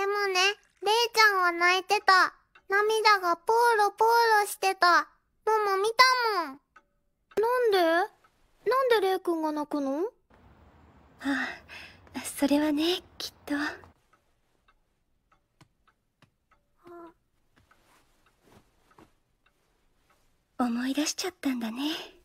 でもね、レイちゃんは泣いてた。涙がポーロポーロしてた。もも見たもん。なんでなんでレイくんが泣くのああ、それはね、きっと。思い出しちゃったんだね。